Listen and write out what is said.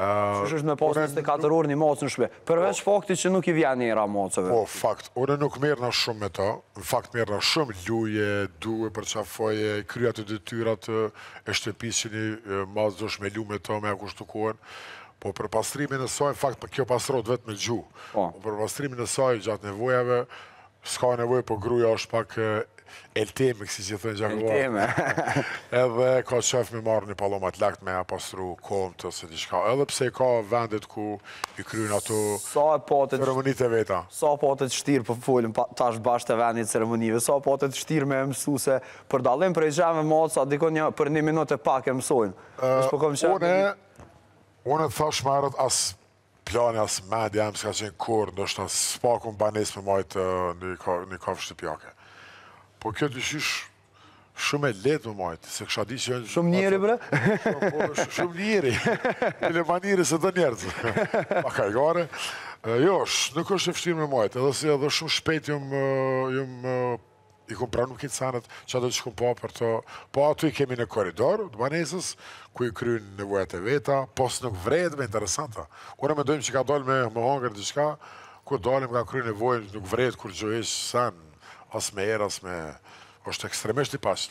Qështë është me posës të orë një mocë në shpe? Përveç po. fakti që nuk i vja njëra mocëve. Po, fakt, unë nuk merë në shumë me ta. Në fakt, merë në shumë luje, duhe, për që a foje, kryat e dëtyrat, e shtepisini, mazë të me lu ta, me a kohen. Po, për pastrimin e saj, në fakt, për po, kjo pastrot vetë me gju. Po. Për pastrimin e saj, gjatë nevojave, s'ka nevoj, po gruja është pak Elteme, kësi që thënë Gjakovar. Elteme. Edhe ka qëf me marrë një palomat lakt me apastru kom të se një shka. Edhe pse ka vendet ku i kryin ato ceremonite veta. Sa e të shtirë për po fullin tash bashkë të vendit ceremonive. Sa e të shtirë me mësu se përdalim për e gjemë matë, sa dikon një për një minutë e pak e mësojnë. Unë po e thash marrët asë Plani as medja, më s'ka qenë kur, nështë në spakun banes për majtë një kafë shtipjake. Po kjo të shish shumë e letë më majtë, se kësha di që janë... Shumë njeri, bre? Po, po, shumë njeri, një le manjeri se të njerëtë. Pa ka i gare. Jo, nuk është e fështirë më majtë, edhe si edhe shumë shpetë jëm... I kom pra nuk i të sanët që atë të shkom pa për të... Po atë i kemi në koridor të banesës, ku i kryin në e veta, pos nuk vrejtë me interesanta. Kura me dojmë që ka dojmë me hongër në të ku dojmë ka kryin në nuk vrejtë kur gjojës sanë, as me erë, as me... është ekstremisht i pashtë.